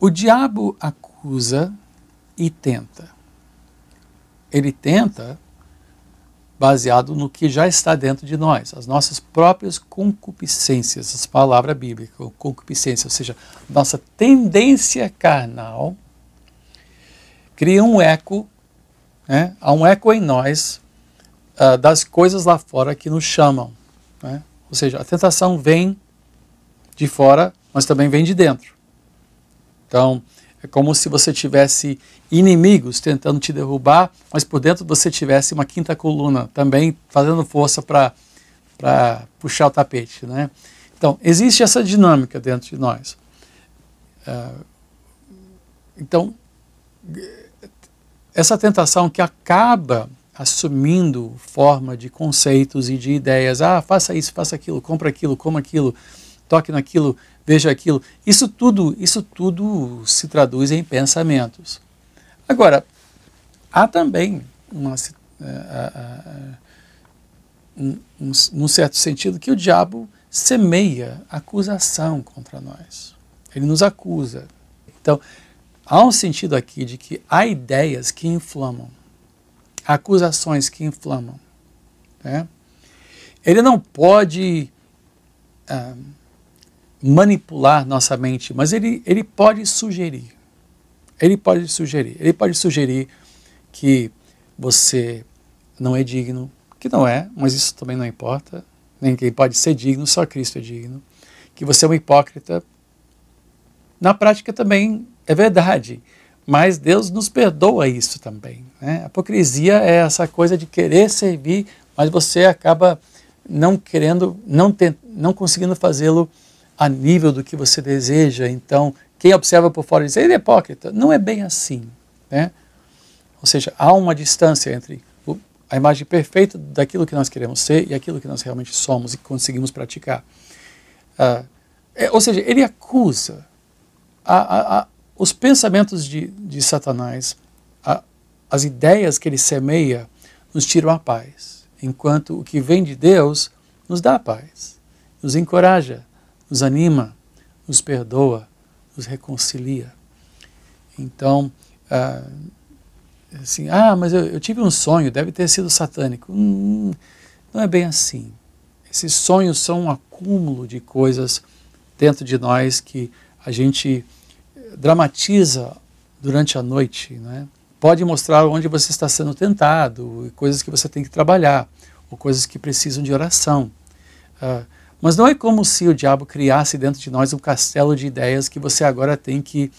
O diabo acusa e tenta. Ele tenta baseado no que já está dentro de nós, as nossas próprias concupiscências, as palavra bíblica, concupiscência, ou seja, nossa tendência carnal cria um eco, né? há um eco em nós uh, das coisas lá fora que nos chamam. Né? Ou seja, a tentação vem de fora, mas também vem de dentro. Então, é como se você tivesse inimigos tentando te derrubar, mas por dentro você tivesse uma quinta coluna também fazendo força para puxar o tapete. Né? Então, existe essa dinâmica dentro de nós. É, então, essa tentação que acaba assumindo forma de conceitos e de ideias, ah, faça isso, faça aquilo, compra aquilo, coma aquilo, toque naquilo, veja aquilo. Isso tudo, isso tudo se traduz em pensamentos. Agora, há também uma, eh, eh, eh, um, um, num certo sentido que o diabo semeia acusação contra nós. Ele nos acusa. Então, há um sentido aqui de que há ideias que inflamam, acusações que inflamam. Né? Ele não pode. Ah, manipular nossa mente, mas ele, ele pode sugerir. Ele pode sugerir. Ele pode sugerir que você não é digno, que não é, mas isso também não importa. Ninguém pode ser digno, só Cristo é digno. Que você é um hipócrita. Na prática também é verdade, mas Deus nos perdoa isso também. Né? A hipocrisia é essa coisa de querer servir, mas você acaba não querendo, não, ter, não conseguindo fazê-lo a nível do que você deseja. Então, quem observa por fora diz, ele é hipócrita. Não é bem assim. Né? Ou seja, há uma distância entre a imagem perfeita daquilo que nós queremos ser e aquilo que nós realmente somos e conseguimos praticar. Ah, é, ou seja, ele acusa a, a, a, os pensamentos de, de Satanás, as ideias que ele semeia, nos tiram a paz, enquanto o que vem de Deus nos dá a paz, nos encoraja, nos anima, nos perdoa, nos reconcilia. Então, ah, assim, ah, mas eu, eu, tive um sonho, deve ter sido satânico. Hum, não é bem assim. Esses sonhos são um acúmulo de coisas dentro de nós que a gente eh, dramatiza durante a noite, né? Pode mostrar onde você está sendo tentado, coisas que você tem que trabalhar, ou coisas que precisam de oração. Ah, mas não é como se o diabo criasse dentro de nós um castelo de ideias que você agora tem que,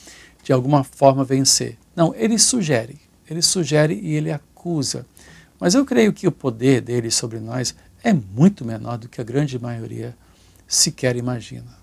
de alguma forma, vencer. Não, ele sugere, ele sugere e ele acusa. Mas eu creio que o poder dele sobre nós é muito menor do que a grande maioria sequer imagina.